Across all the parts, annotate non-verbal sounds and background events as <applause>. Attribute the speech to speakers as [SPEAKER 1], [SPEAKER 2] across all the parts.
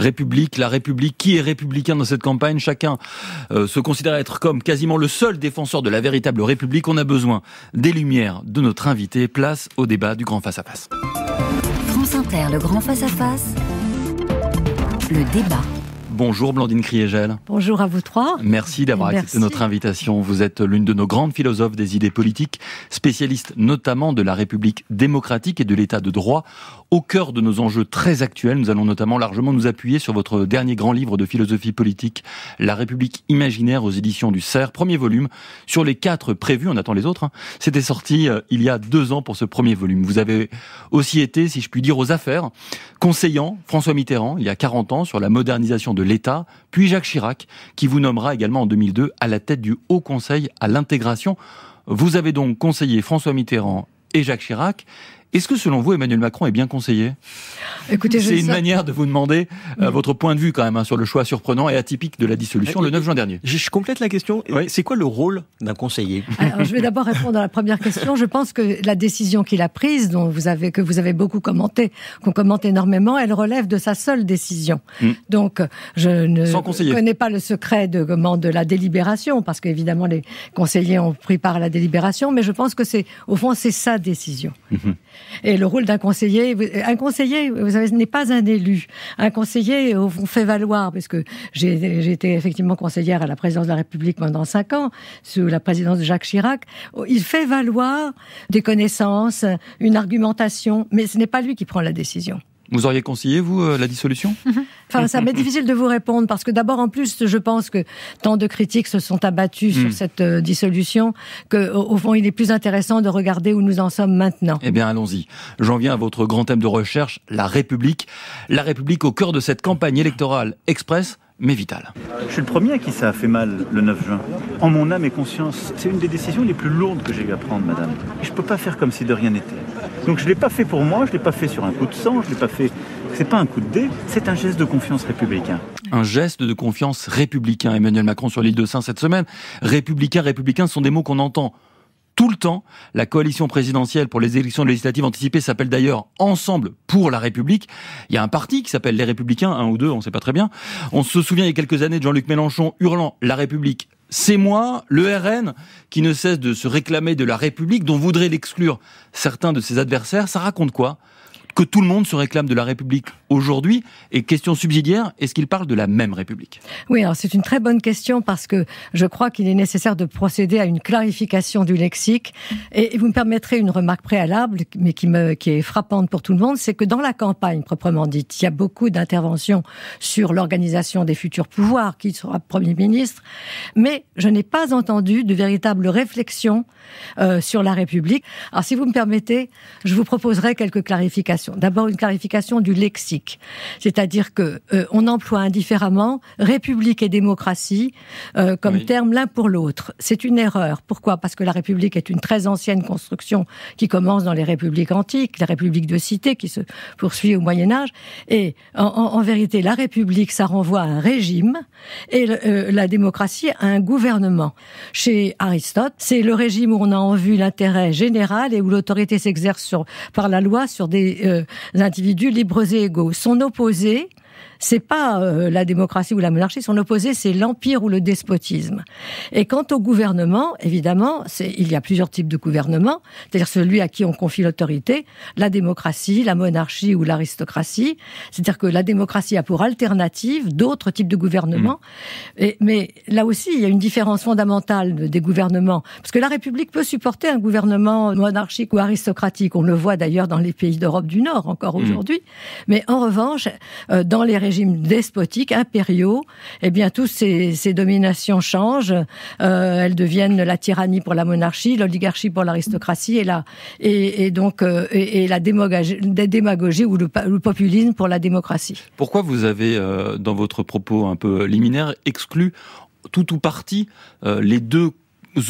[SPEAKER 1] République, la République, qui est républicain dans cette campagne Chacun euh, se considère être comme quasiment le seul défenseur de la véritable République. On a besoin des lumières de notre invité. Place au débat du grand face-à-face.
[SPEAKER 2] France Inter, le grand face à -face,
[SPEAKER 3] le débat.
[SPEAKER 1] Bonjour Blandine Criégel.
[SPEAKER 3] Bonjour à vous trois.
[SPEAKER 1] Merci d'avoir accepté notre invitation. Vous êtes l'une de nos grandes philosophes des idées politiques, spécialiste notamment de la République démocratique et de l'État de droit. Au cœur de nos enjeux très actuels, nous allons notamment largement nous appuyer sur votre dernier grand livre de philosophie politique, La République imaginaire aux éditions du CERF, premier volume, sur les quatre prévus, on attend les autres. Hein. C'était sorti euh, il y a deux ans pour ce premier volume. Vous avez aussi été, si je puis dire, aux affaires, conseillant François Mitterrand, il y a 40 ans, sur la modernisation de l'État, puis Jacques Chirac, qui vous nommera également en 2002 à la tête du Haut Conseil à l'intégration. Vous avez donc conseillé François Mitterrand et Jacques Chirac. Est-ce que selon vous, Emmanuel Macron est bien conseillé Écoutez, c'est une manière de vous demander euh, mm. votre point de vue quand même hein, sur le choix surprenant et atypique de la dissolution euh, le 9 juin dernier. Je, complète la question. C'est quoi le rôle d'un conseiller
[SPEAKER 4] Je
[SPEAKER 3] vais d'abord répondre à la première question. Je pense que la décision qu'il a prise, dont vous avez que vous avez beaucoup commenté, qu'on commente énormément, elle relève de sa seule décision. Mm. Donc, je ne connais pas le secret de comment de la délibération, parce qu'évidemment les conseillers ont pris part à la délibération, mais je pense que c'est au fond c'est sa décision. Mm-hmm. Et le rôle d'un conseiller, un conseiller, vous savez, ce n'est pas un élu. Un conseiller, on fait valoir, parce que j'ai été effectivement conseillère à la présidence de la République pendant cinq ans, sous la présidence de Jacques Chirac. Il fait valoir des connaissances, une argumentation, mais ce n'est pas lui qui prend la décision.
[SPEAKER 1] Vous auriez conseillé, vous, euh, la dissolution
[SPEAKER 3] <laughs> Enfin, ça m'est difficile de vous répondre parce que d'abord, en plus, je pense que tant de critiques se sont abattues sur hmm. cette euh, dissolution que, fond, il est plus intéressant de regarder où nous en sommes maintenant. Eh
[SPEAKER 1] bien, allons-y. J'en viens à votre grand thème de recherche, la République. La République au cœur de cette campagne électorale express mais vital. Je suis le premier à qui ça a fait mal le 9 juin. En mon âme et conscience, c'est une des décisions les plus lourdes que j'ai eu à prendre, madame. je ne peux pas faire comme si de rien n'était.
[SPEAKER 4] Donc je ne l'ai pas fait pour moi, je ne l'ai pas fait sur un coup de sang, je ne l'ai pas fait. C'est pas un coup de dé, c'est un geste de confiance
[SPEAKER 1] républicain. Un geste de confiance républicain. Emmanuel Macron sur l'île de Saint cette semaine. Républicain, républicain, ce sont des mots qu'on entend tout le temps. La coalition présidentielle pour les élections législatives anticipées s'appelle d'ailleurs Ensemble pour la République. Il y a un parti qui s'appelle Les Républicains, un ou deux, on ne sait pas très bien. On se souvient il y a quelques années de Jean-Luc Mélenchon hurlant La République c'est moi, le RN, qui ne cesse de se réclamer de la République, dont voudrait l'exclure certains de ses adversaires. Ça raconte quoi Que tout le monde se réclame de la République aujourd'hui Et question subsidiaire, est-ce qu'il parle de la même République
[SPEAKER 3] Oui, alors c'est une très bonne question parce que je crois qu'il est nécessaire de procéder à une clarification du lexique. Et vous me permettrez une remarque préalable, mais qui, me, qui est frappante pour tout le monde, c'est que dans la campagne proprement dite, il y a beaucoup d'interventions sur l'organisation des futurs pouvoirs, qui sera Premier ministre, mais je n'ai pas entendu de véritable réflexion euh, sur la République. Alors si vous me permettez, je vous proposerai quelques clarifications. D'abord une clarification du lexique c'est-à-dire qu'on euh, emploie indifféremment république et démocratie euh, comme termes l'un pour l'autre. C'est une erreur. Pourquoi Parce que la république est une très ancienne construction qui commence dans les républiques antiques, la république de cité qui se poursuit au Moyen Âge. Et en, vérité, la république, ça renvoie à un régime et euh, la démocratie à un gouvernement. Chez Aristote, c'est le régime où on a en vue l'intérêt général et où l'autorité s'exerce par la loi sur des individus libres et égaux son opposé c'est pas euh, la démocratie ou la monarchie. Son opposé, c'est l'empire ou le despotisme. Et quant au gouvernement, évidemment, il y a plusieurs types de gouvernement, c'est-à-dire celui à qui on confie l'autorité, la démocratie, la monarchie ou l'aristocratie. C'est-à-dire que la démocratie a pour alternative d'autres types de gouvernements. Mmh. mais là aussi, il y a une différence fondamentale des gouvernements, parce que la République peut supporter un gouvernement monarchique ou aristocratique. On le voit d'ailleurs dans les pays d'Europe du Nord encore mmh. aujourd'hui. Mais en revanche, euh, dans les les régimes despotiques, impériaux, eh bien, toutes ces, dominations changent. Euh, elles deviennent la tyrannie pour la monarchie, l'oligarchie pour l'aristocratie et la, et, donc, euh, et, la démagogie, ou le, populisme pour la démocratie.
[SPEAKER 1] Pourquoi vous avez, euh, dans votre propos un peu liminaire, exclu tout ou partie les deux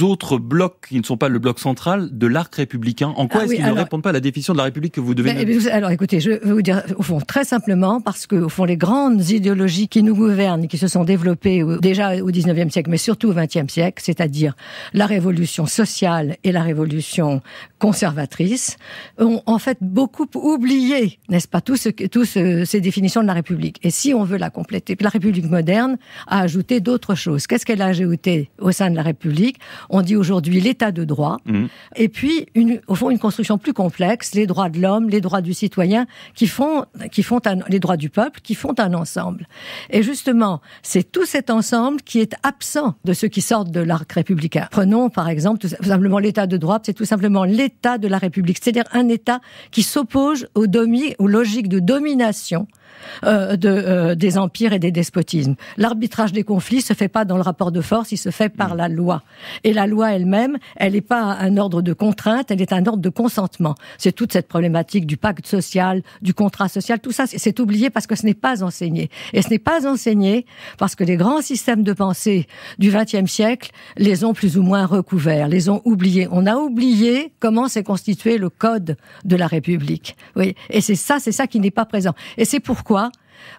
[SPEAKER 1] autres blocs qui ne sont pas le bloc central de l'arc républicain En quoi ah est-ce qu'ils ne répondent pas à la définition de la République que vous devez
[SPEAKER 3] Alors écoutez, je vais vous dire au fond très simplement parce que au fond les grandes idéologies qui nous gouvernent, qui se sont développées déjà au 19e siècle mais surtout au 20e siècle, c'est-à-dire la révolution sociale et la révolution conservatrice, ont en fait beaucoup oublié, n'est-ce pas, tout ces définitions de la République. Et si on veut la compléter, la République moderne a ajouté d'autres choses. Qu'est-ce qu'elle a ajouté au sein de la République on dit aujourd'hui l'état de droit, mmh. et puis une, au fond une construction plus complexe, les droits de l'homme, les droits du citoyen, qui font, qui font les droits du peuple, qui font un ensemble. Et justement, c'est tout cet ensemble qui est absent de ceux qui sortent de l'arc républicain. Prenons par exemple tout simplement l'état de droit, c'est tout simplement l'état de la République, c'est-à-dire un état qui s'oppose aux, aux logiques de domination euh, de, euh, des empires et des despotismes. L'arbitrage des conflits se fait pas dans le rapport de force, il se fait par la loi. Et la loi elle-même, elle n'est pas un ordre de contrainte, elle est un ordre de consentement. C'est toute cette problématique du pacte social, du contrat social, tout ça, c'est oublié parce que ce n'est pas enseigné. Et ce n'est pas enseigné parce que les grands systèmes de pensée du XXe siècle les ont plus ou moins recouverts, les ont oubliés. On a oublié comment s'est constitué le code de la République. Oui. Et c'est ça, c'est ça qui n'est pas présent. Et c'est pour pourquoi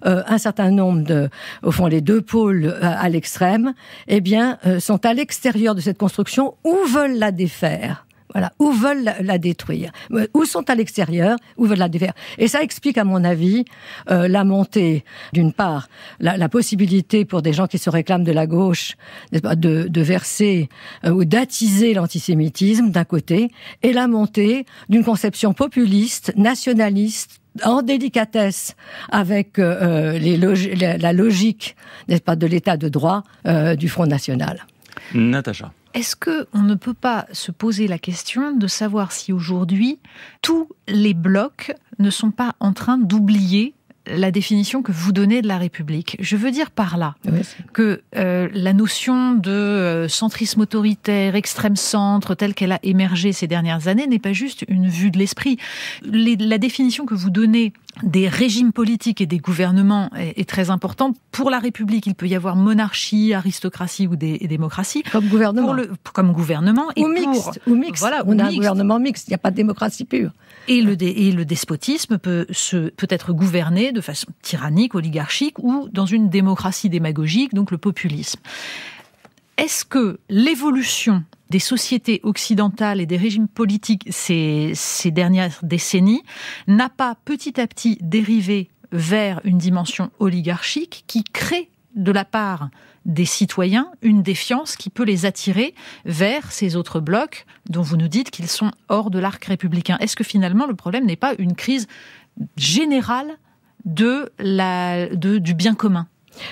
[SPEAKER 3] euh, un certain nombre de, au fond, les deux pôles euh, à l'extrême, eh bien, euh, sont à l'extérieur de cette construction ou veulent la défaire. Voilà, ou veulent la, détruire, Où sont à l'extérieur, ou veulent la défaire. Et ça explique, à mon avis, la montée, d'une part, la, possibilité pour des gens qui se réclament de la gauche de, de verser ou d'attiser l'antisémitisme, d'un côté, et la montée d'une conception populiste, nationaliste, en délicatesse avec euh, euh, la, logique, n'est-ce pas, de l'état de droit euh, du Front National.
[SPEAKER 2] Est-ce qu'on on ne peut pas se poser la question de savoir si aujourd'hui tous les blocs ne sont pas en train d'oublier la définition que vous donnez de la République. Je veux dire par là que euh, la notion de euh, centrisme autoritaire, extrême centre, telle qu'elle a émergé ces dernières années, n'est pas juste une vue de l'esprit. la définition que vous donnez des régimes politiques et des gouvernements est, très importante. Pour la République, il peut y avoir monarchie, aristocratie ou démocratie. Comme gouvernement. comme gouvernement. Ou mixte. on a un gouvernement mixte. Il n'y a pas de démocratie pure. Et le, despotisme peut, se, peut être gouverné de façon tyrannique, oligarchique ou dans une démocratie démagogique, donc le populisme. Est-ce que l'évolution des sociétés occidentales et des régimes politiques ces dernières décennies n'a pas petit à petit dérivé vers une dimension oligarchique qui crée de la part des citoyens une défiance qui peut les attirer vers ces autres blocs dont vous nous dites qu'ils sont hors de l'arc républicain. Est-ce que finalement le problème n'est pas une crise générale de la, du bien commun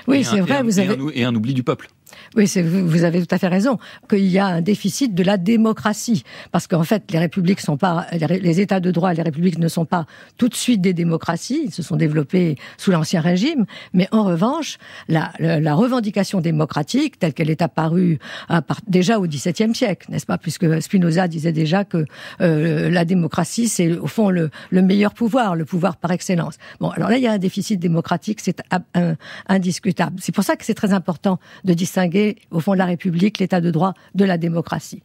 [SPEAKER 2] oui, c'est vrai. vous avez...
[SPEAKER 1] et un oubli du peuple.
[SPEAKER 3] Oui, vous avez tout à fait raison qu'il y a un déficit de la démocratie parce qu'en fait les républiques sont pas les, États de droit, les républiques ne sont pas tout de suite des démocraties. Ils se sont développés sous l'ancien régime, mais en revanche la, revendication démocratique telle qu'elle est apparue euh, déjà au XVIIe siècle, n'est-ce pas Puisque Spinoza disait déjà que euh, la démocratie c'est au fond le, meilleur pouvoir, le pouvoir par excellence. Bon, alors là il y a un déficit démocratique, c'est indiscutable. C'est pour ça que c'est très important de distinguer au fond de la République, l'état de droit de la démocratie.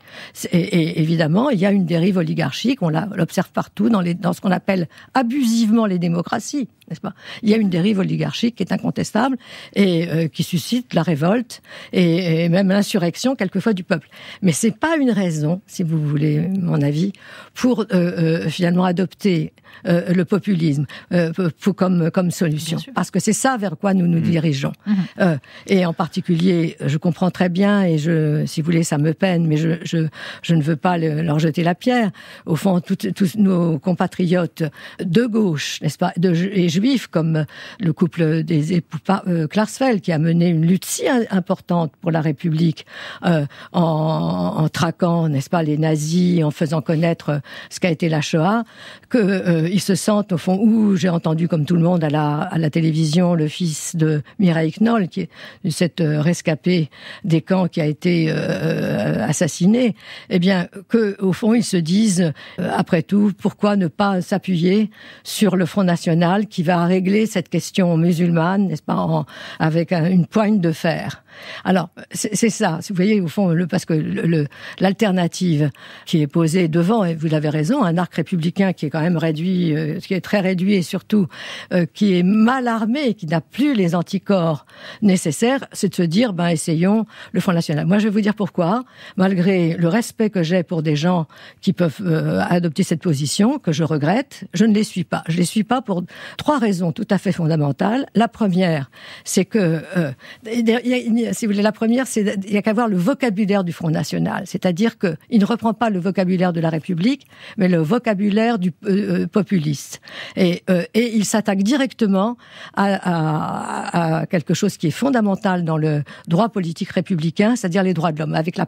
[SPEAKER 3] Et, évidemment, il y a une dérive oligarchique, on l'observe partout, dans, les, ce qu'on appelle abusivement les démocraties, n'est-ce pas Il y a une dérive oligarchique qui est incontestable et euh, qui suscite la révolte et, même l'insurrection, quelquefois, du peuple. Mais c'est pas une raison, si vous voulez mon avis, pour euh, euh, finalement adopter le populisme comme, comme solution. Parce que c'est ça vers quoi nous nous mmh. dirigeons. Mmh. et en particulier je comprends très bien et je, si vous voulez, ça me peine, mais je, je, ne veux pas leur jeter la pierre. Au fond, tous nos compatriotes de gauche, n'est-ce pas, de, et juifs, comme le couple des époux euh, Klarsfeld, qui a mené une lutte si importante pour la République euh, en, traquant, n'est-ce pas, les nazis, en faisant connaître ce qu'a été la Shoah, qu'ils euh, se sentent, au fond, où j'ai entendu, comme tout le monde, à la, télévision, le fils de Mireille Knoll, qui est cette euh, rescapée des camps qui a été euh, euh, assassiné, eh bien, que au fond ils se disent, euh, après tout, pourquoi ne pas s'appuyer sur le Front National qui va régler cette question musulmane, n'est-ce pas, avec une poigne de fer. Alors, c'est ça. Vous voyez, au fond, le, parce que l'alternative qui est posée devant, et vous l'avez raison, un arc républicain qui est quand même réduit, euh, qui est très réduit et surtout euh, qui est mal armé, qui n'a plus les anticorps nécessaires, c'est de se dire, ben, essayons le Front National. Moi, je vais vous dire pourquoi, malgré le respect que j'ai pour des gens qui peuvent euh, adopter cette position, que je regrette, je ne les suis pas. Je les suis pas pour trois raisons tout à fait fondamentales. La première, c'est que si vous voulez, la première, c'est il y a qu'à voir le vocabulaire du Front National, c'est-à-dire qu'il ne reprend pas le vocabulaire de la République, mais le vocabulaire du euh, euh, populiste, euh, et, il s'attaque directement à, quelque chose qui est fondamental dans le droit politique républicain, c'est-à-dire les droits de l'homme. Avec la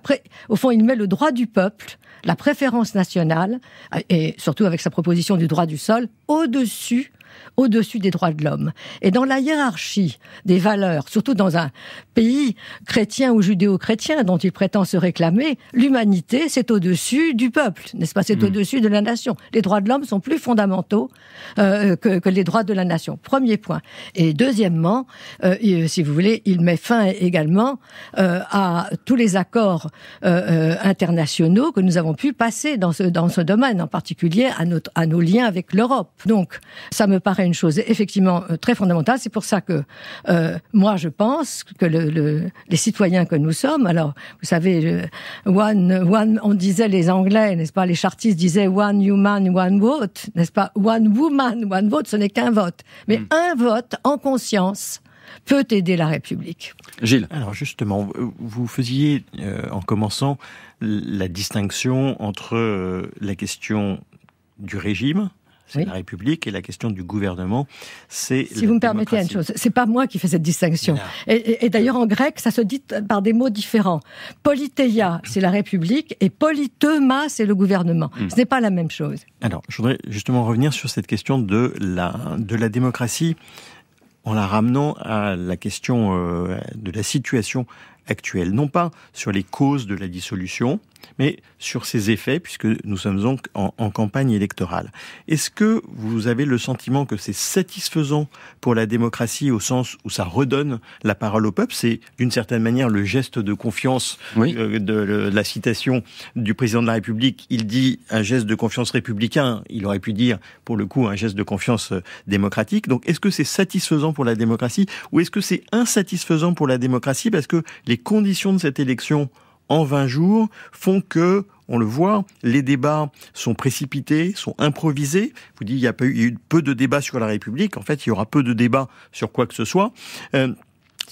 [SPEAKER 3] au fond, il met le droit du peuple, la préférence nationale, et surtout avec sa proposition du droit du sol, au-dessus au-dessus des droits de l'homme. Et dans la hiérarchie des valeurs, surtout dans un pays chrétien ou judéo-chrétien dont il prétend se réclamer, l'humanité, c'est au-dessus du peuple, n'est-ce pas C'est hmm. au-dessus de la nation. Les droits de l'homme sont plus fondamentaux euh, que, que, les droits de la nation. Premier point. Et deuxièmement, euh, si vous voulez, il met fin également euh, à tous les accords internationaux que nous avons pu passer dans ce, dans ce domaine, en particulier à, notre, à nos liens avec l'Europe. Donc, ça me paraît une chose effectivement euh, très fondamentale. C'est pour ça que euh, moi, je pense que le, les citoyens que nous sommes, alors vous savez, one, one, on disait les Anglais, n'est-ce pas, les chartistes disaient one human, one vote, n'est-ce pas, one woman, one vote, ce n'est qu'un vote, mais hmm. un vote en conscience peut aider la République.
[SPEAKER 4] Gilles. Alors justement, vous faisiez euh, en commençant la distinction entre la question du régime, c'est la République et la question du gouvernement, c'est. Si vous
[SPEAKER 3] me permettez une chose, c'est pas moi qui fais cette distinction. Et, d'ailleurs en grec, ça se dit par des mots différents. Politeia, c'est la République, et politema, c'est le gouvernement. Hmm. Ce n'est pas la même chose.
[SPEAKER 4] Alors, je voudrais justement revenir sur cette question de la de la démocratie en la ramenant à la question euh, de la situation actuelle, non pas sur les causes de la dissolution, mais sur ses effets, puisque nous sommes donc en, campagne électorale. Est-ce que vous avez le sentiment que c'est satisfaisant pour la démocratie au sens où ça redonne la parole au peuple C'est d'une certaine manière le geste de confiance euh, de, la citation du président de la République. Il dit un geste de confiance républicain, il aurait pu dire pour le coup un geste de confiance euh, démocratique. Donc est-ce que c'est satisfaisant pour la démocratie ou est-ce que c'est insatisfaisant pour la démocratie parce que les les conditions de cette élection en 20 jours font que on le voit, les débats sont précipités, sont improvisés. Vous dites, il y a eu peu de débats sur la République. En fait, il y aura peu de débats sur quoi que ce soit. Euh,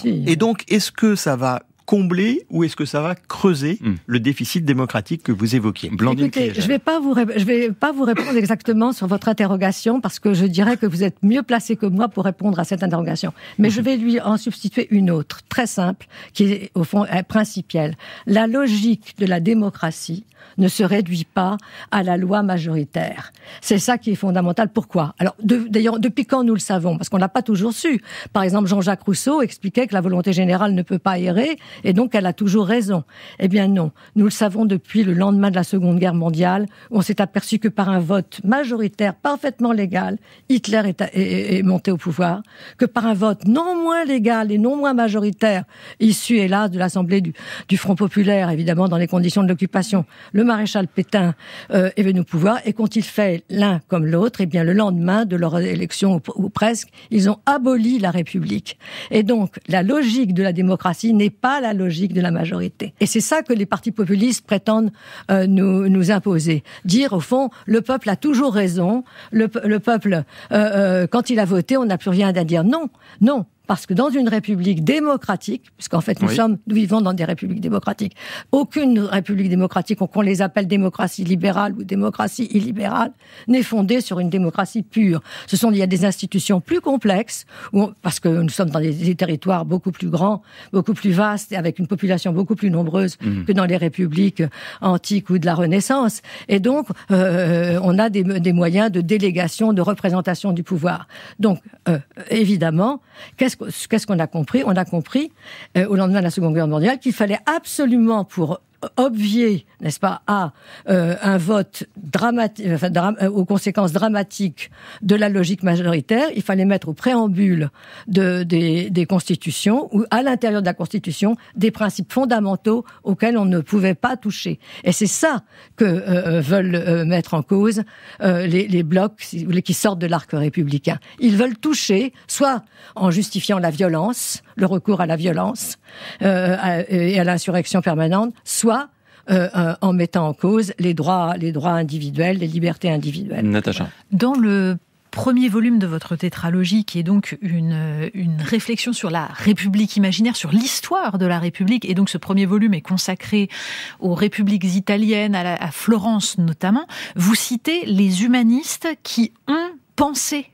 [SPEAKER 4] et donc, est-ce que ça va combler ou est-ce que ça va creuser hmm. le déficit démocratique que vous évoquiez je ne
[SPEAKER 3] vais, pas vous vais pas vous répondre exactement sur votre interrogation parce que je dirais que vous êtes mieux placé que moi pour répondre à cette interrogation. Mais je vais lui en substituer une autre, très simple, qui est au fond principielle. La logique de la démocratie ne se réduit pas à la loi majoritaire. C'est ça qui est fondamental. Pourquoi Alors, d'ailleurs, depuis quand nous le savons Parce qu'on l'a pas toujours su. Par exemple, Jean-Jacques Rousseau expliquait que la volonté générale ne peut pas errer et donc elle a toujours raison. Eh bien non, nous le savons depuis le lendemain de la Seconde Guerre mondiale, on s'est aperçu que par un vote majoritaire parfaitement légal, Hitler est, monté au pouvoir, que par un vote non moins légal et non moins majoritaire, issu hélas de l'Assemblée du, Front Populaire, évidemment dans les conditions de l'occupation, le maréchal Pétain euh, est venu au pouvoir, et quand il fait l'un comme l'autre Eh bien le lendemain de leur élection, ou, ou presque, ils ont aboli la République. Et donc la logique de la démocratie n'est pas la logique de la majorité. Et c'est ça que les partis populistes prétendent euh, nous, nous, imposer. Dire, au fond, le peuple a toujours raison, le, peuple, euh, euh, quand il a voté, on n'a plus rien à dire. Non, non, parce que dans une république démocratique, puisqu'en fait nous sommes, nous vivons dans des républiques démocratiques, aucune république démocratique, qu'on les appelle démocratie libérale ou démocratie illibérale, n'est fondée sur une démocratie pure. Ce sont, il y a des institutions plus complexes, parce que nous sommes dans des, territoires beaucoup plus grands, beaucoup plus vastes, avec une population beaucoup plus nombreuse mhm. que dans les républiques antiques ou de la Renaissance. Et donc, euh, euh, on a des, moyens de délégation, de représentation du pouvoir. Donc, euh, évidemment, qu'est-ce qu'est-ce qu'on a compris On a compris, euh, au lendemain de la Seconde Guerre mondiale, qu'il fallait absolument, pour obvier, n'est-ce pas, à euh, un vote dramatique, euh, aux conséquences dramatiques de la logique majoritaire, il fallait mettre au préambule de, des, constitutions ou à l'intérieur de la constitution des principes fondamentaux auxquels on ne pouvait pas toucher. Et c'est ça que euh, veulent mettre en cause les, les blocs qui sortent de l'arc républicain. Ils veulent toucher, soit en justifiant la violence le recours à la violence euh, et à l'insurrection permanente, soit euh, euh, en mettant en cause les droits, les droits individuels, les libertés individuelles. Natacha. Dans
[SPEAKER 2] le premier volume de votre tétralogie, qui est donc une, réflexion sur la République imaginaire, sur l'histoire de la République. Et donc ce premier volume est consacré aux républiques italiennes, à, à Florence notamment. Vous citez les humanistes qui ont pensé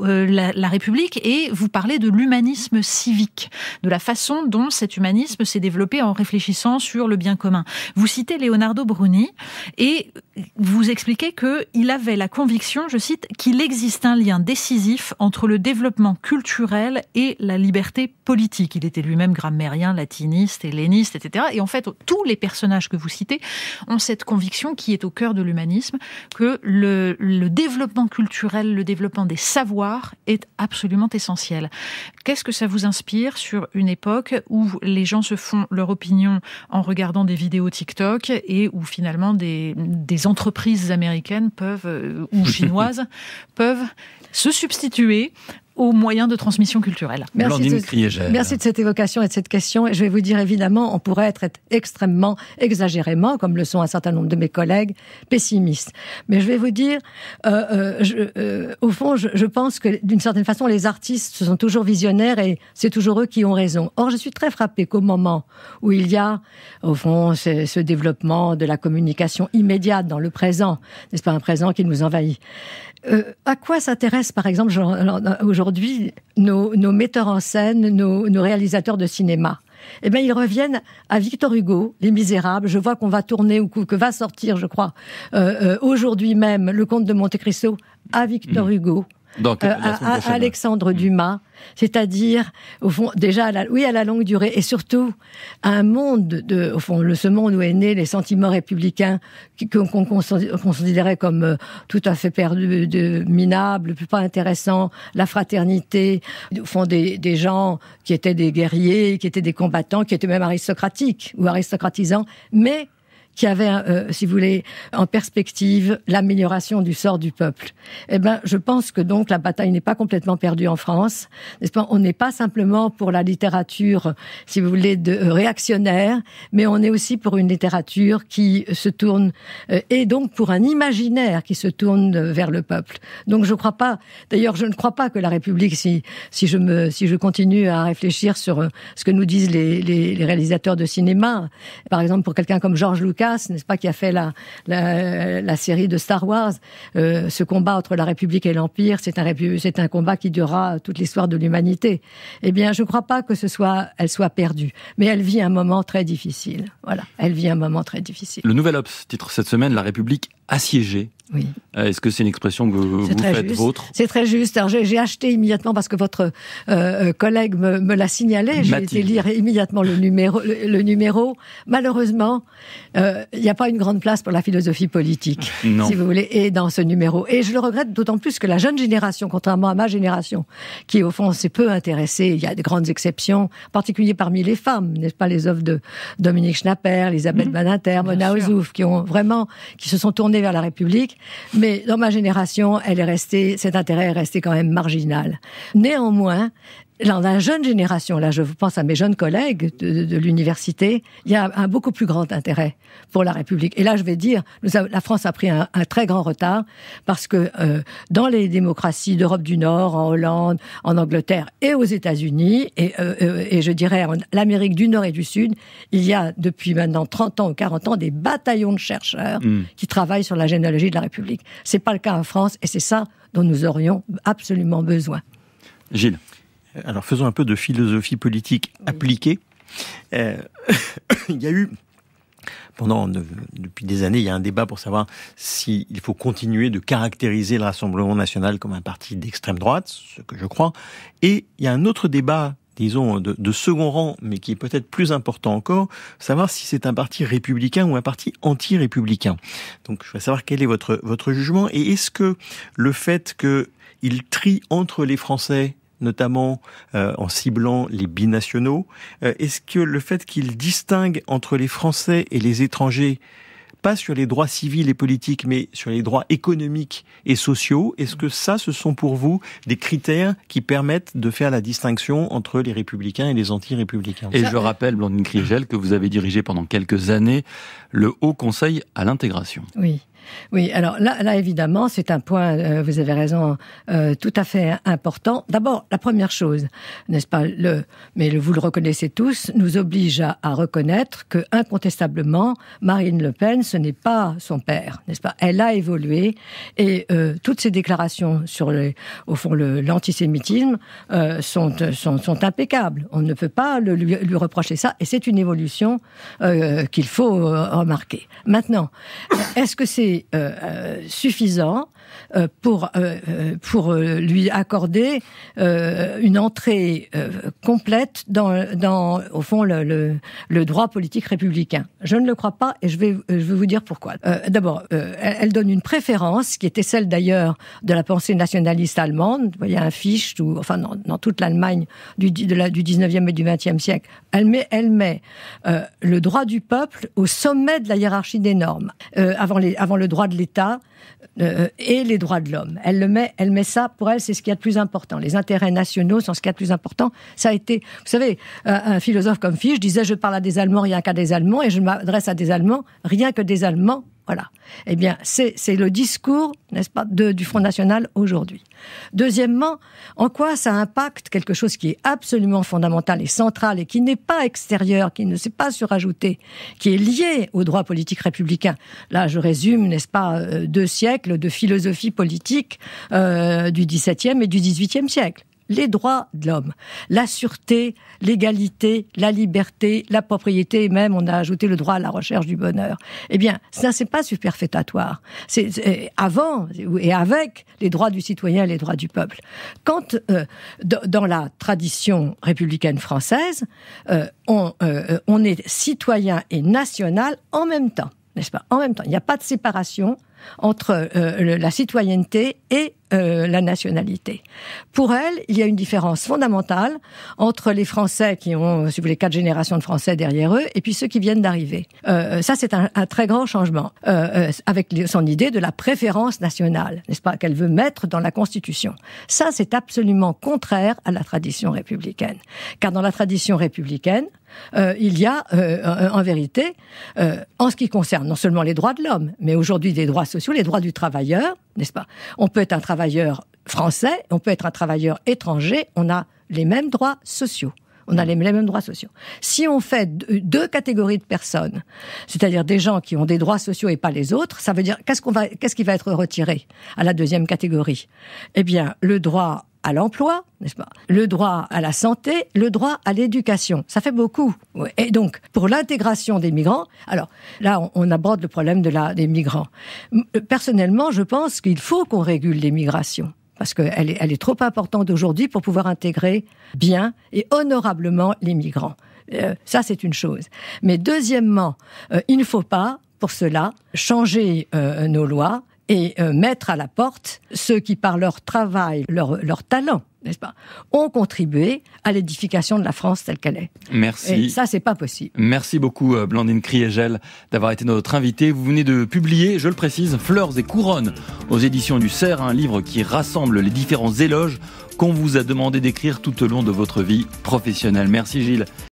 [SPEAKER 2] euh, la, République et vous parlez de l'humanisme civique, de la façon dont cet humanisme s'est développé en réfléchissant sur le bien commun. Vous citez Leonardo Bruni et vous expliquez qu'il avait la conviction, je cite, qu'il existe un lien décisif entre le développement culturel et la liberté politique. Il était lui-même grammairien, latiniste, helléniste, etc. Et en fait, tous les personnages que vous citez ont cette conviction qui est au cœur de l'humanisme, que le, le développement culturel, le développement des savoirs, est absolument essentiel. Qu'est-ce que ça vous inspire sur une époque où les gens se font leur opinion en regardant des vidéos TikTok et où finalement des, des entreprises américaines peuvent, euh, ou <laughs> chinoises, peuvent se substituer aux moyens de transmission culturelle. Merci, de,
[SPEAKER 3] cette évocation et de cette question. Et je vais vous dire évidemment, on pourrait être, extrêmement, exagérément, comme le sont un certain nombre de mes collègues, pessimistes. Mais je vais vous dire, euh, euh, euh, au fond, je, pense que d'une certaine façon, les artistes sont toujours visionnaires et c'est toujours eux qui ont raison. Or, je suis très frappée qu'au moment où il y a, au fond, ce développement de la communication immédiate dans le présent, n'est-ce pas un présent qui nous envahit, euh, à quoi s'intéressent, par exemple, euh, aujourd'hui nos, metteurs en scène, nos, réalisateurs de cinéma eh bien, ils reviennent à Victor Hugo, Les Misérables. Je vois qu'on va tourner ou que va sortir, je crois, euh, aujourd'hui même, Le Comte de Monte Cristo à Victor mmh. Hugo. Euh, à, Alexandre mm. Dumas, c'est-à-dire au fond déjà oui à la longue durée et surtout à un monde de au fond le, ce monde où est né les sentiments républicains qu'on considérait comme euh, tout à fait perdu, de minable, plus pas intéressant, la fraternité, au fond des, des gens qui étaient des guerriers, qui étaient des combattants, qui étaient même aristocratiques ou aristocratisants, mais qui avait, euh, si vous voulez, en perspective l'amélioration du sort du peuple. Eh ben, je pense que donc la bataille n'est pas complètement perdue en France, n'est-ce pas On n'est pas simplement pour la littérature, si vous voulez, de euh, réactionnaire, mais on est aussi pour une littérature qui se tourne euh, et donc pour un imaginaire qui se tourne vers le peuple. Donc je ne crois pas. D'ailleurs, je ne crois pas que la République, si si je me si je continue à réfléchir sur ce que nous disent les, les réalisateurs de cinéma, par exemple pour quelqu'un comme Georges Lucas n'est-ce pas, qui a fait la, la, série de Star Wars. Euh, ce combat entre la République et l'Empire, c'est un, un combat qui durera toute l'histoire de l'humanité. Eh bien, je ne crois pas que ce soit, elle soit perdue, mais elle vit un moment très difficile. Voilà, elle vit un moment très difficile.
[SPEAKER 1] Le Nouvel Obs titre cette semaine La République assiégé. Oui. Euh, est-ce que c'est une expression que vous, faites votre? vôtre
[SPEAKER 3] C'est très juste. Alors j'ai acheté immédiatement parce que votre euh, euh, collègue me, l'a signalé. J'ai été lire immédiatement le numéro. Le, numéro. Malheureusement, il n'y a pas une grande place pour la philosophie politique, si vous voulez, et dans ce numéro. Et je le regrette d'autant plus que la jeune génération, contrairement à ma génération, qui au fond s'est peu intéressée, il y a de grandes exceptions, en particulier parmi les femmes, n'est-ce pas les œuvres de Dominique Schnapper, Elisabeth mmh. Mona Ozouf, qui ont vraiment, qui se sont tournées vers la République, mais dans ma génération, elle est restée, cet intérêt est resté quand même marginal. Néanmoins, dans la jeune génération, là je pense à mes jeunes collègues de, l'université, il y a un beaucoup plus grand intérêt pour la République. Et là je vais dire, la France a pris un, très grand retard parce que euh, dans les démocraties d'Europe du Nord, en Hollande, en Angleterre et aux États-Unis, et, euh, euh, je dirais en l'Amérique du Nord et du Sud, il y a depuis maintenant 30 ans ou 40 ans des bataillons de chercheurs hmm. qui travaillent sur la généalogie de la République. C'est pas le cas en France et c'est ça dont nous aurions absolument besoin.
[SPEAKER 4] Gilles alors faisons un peu de philosophie politique appliquée. Euh, <coughs> il y a eu pendant depuis des années, il y a un débat pour savoir s'il faut continuer de caractériser le Rassemblement national comme un parti d'extrême droite, ce que je crois. Et il y a un autre débat disons, de, de, second rang, mais qui est peut-être plus important encore, savoir si c'est un parti républicain ou un parti anti-républicain. Donc, je voudrais savoir quel est votre, votre jugement et est-ce que le fait qu'il trie entre les Français notamment euh, en ciblant les binationaux. Euh, est-ce que le fait qu'il distingue entre les Français et les étrangers, pas sur les droits civils et politiques, mais sur les droits économiques et sociaux, est-ce que ça, ce sont pour vous des critères qui permettent de faire la distinction entre les républicains et
[SPEAKER 1] les anti-républicains Et je rappelle, Blandine Krigel, que vous avez dirigé pendant quelques années le Haut Conseil à l'intégration.
[SPEAKER 3] Oui. Oui, alors là, évidemment, c'est un point, euh, vous avez raison, euh, tout à fait important. D'abord, la première chose, n'est-ce pas, le, mais vous le reconnaissez tous, nous oblige à, reconnaître que, incontestablement, Marine Le Pen, ce n'est pas son père, n'est-ce pas Elle a évolué et euh, toutes ses déclarations sur, le, au fond, l'antisémitisme sont, sont, impeccables. On ne peut pas lui, lui, reprocher ça et c'est une évolution qu'il faut remarquer. Maintenant, est-ce que c'est euh, euh, suffisant euh, pour, euh, euh, pour lui accorder une entrée complète dans, dans, au fond, le, le, droit politique républicain. Je ne le crois pas et je vais, je vais vous dire pourquoi. D'abord, elle donne une préférence, qui était celle d'ailleurs de la pensée nationaliste allemande. Vous voyez, un fiche ou, enfin, dans, toute l'Allemagne du, du 19e et du 20e siècle. Elle met, elle met le droit du peuple au sommet de la hiérarchie des normes, avant, les, avant le droit de l'État, euh, euh, et les droits de l'homme. Elle le met, elle met ça pour elle, c'est ce qu'il y a de plus important. Les intérêts nationaux sont ce qu'il y a de plus important. Ça a été, vous savez, euh, un philosophe comme Fisch disait je parle à des Allemands rien qu'à des Allemands et je m'adresse à des Allemands rien que des Allemands voilà. Eh bien, c'est le discours, n'est-ce pas, du Front National aujourd'hui. Deuxièmement, en quoi ça impacte quelque chose qui est absolument fondamental et central et qui n'est pas extérieur, qui ne s'est pas surajouté, qui est lié au droit politique républicain. Là, je résume, n'est-ce pas, euh, deux siècles de philosophie politique euh, du XVIIe et du XVIIIe siècle les droits de l'homme. La sûreté, l'égalité, la liberté, la propriété, et même on a ajouté le droit à la recherche du bonheur. Eh bien, ça, c'est pas superfétatoire. C'est avant et avec les droits du citoyen et les droits du peuple. Quand, euh, dans la tradition républicaine française, euh, euh, on est citoyen et national en même temps n'est-ce pas En même temps, il n'y a pas de séparation entre euh, la citoyenneté et euh, la nationalité. Pour elle, il y a une différence fondamentale entre les Français qui ont, euh, si vous voulez, quatre générations de Français derrière eux, et puis ceux qui viennent d'arriver. ça, c'est un, un, très grand changement, avec son idée de la préférence nationale, n'est-ce pas, qu'elle veut mettre dans la Constitution. Ça, c'est absolument contraire à la tradition républicaine. Car dans la tradition républicaine, euh, il y a euh, euh, en vérité, en ce qui concerne non seulement les droits de l'homme, mais aujourd'hui des droits sociaux, les droits du travailleur, n'est-ce pas On peut être un travailleur français, on peut être un travailleur étranger, on a les mêmes droits sociaux. On a les mêmes droits sociaux. Si on fait deux catégories de personnes, c'est-à-dire des gens qui ont des droits sociaux et pas les autres, ça veut dire quest qu'est-ce qui va être retiré à la deuxième catégorie Eh bien, le droit à l'emploi, n'est-ce pas Le droit à la santé, le droit à l'éducation. Ça fait beaucoup. Et donc, pour l'intégration des migrants, alors là, on, aborde le problème de la, des migrants. Euh, personnellement, je pense qu'il faut qu'on régule les migrations parce qu'elle est, elle est trop importante aujourd'hui pour pouvoir intégrer bien et honorablement les migrants. Euh, ça, c'est une chose. Mais deuxièmement, euh, il ne faut pas, pour cela, changer nos lois et euh, mettre à la porte ceux qui, par leur travail, leur, leur talent, n'est-ce pas, ont contribué à l'édification de la France telle qu'elle est.
[SPEAKER 1] Merci. ça, c'est pas possible. Merci beaucoup, euh, Blandine Criégel, d'avoir été notre invitée. Vous venez de publier, je le précise, Fleurs et couronnes aux éditions du Cerf, un livre qui rassemble les différents éloges qu'on vous a demandé d'écrire tout au long de votre vie professionnelle. Merci, Gilles.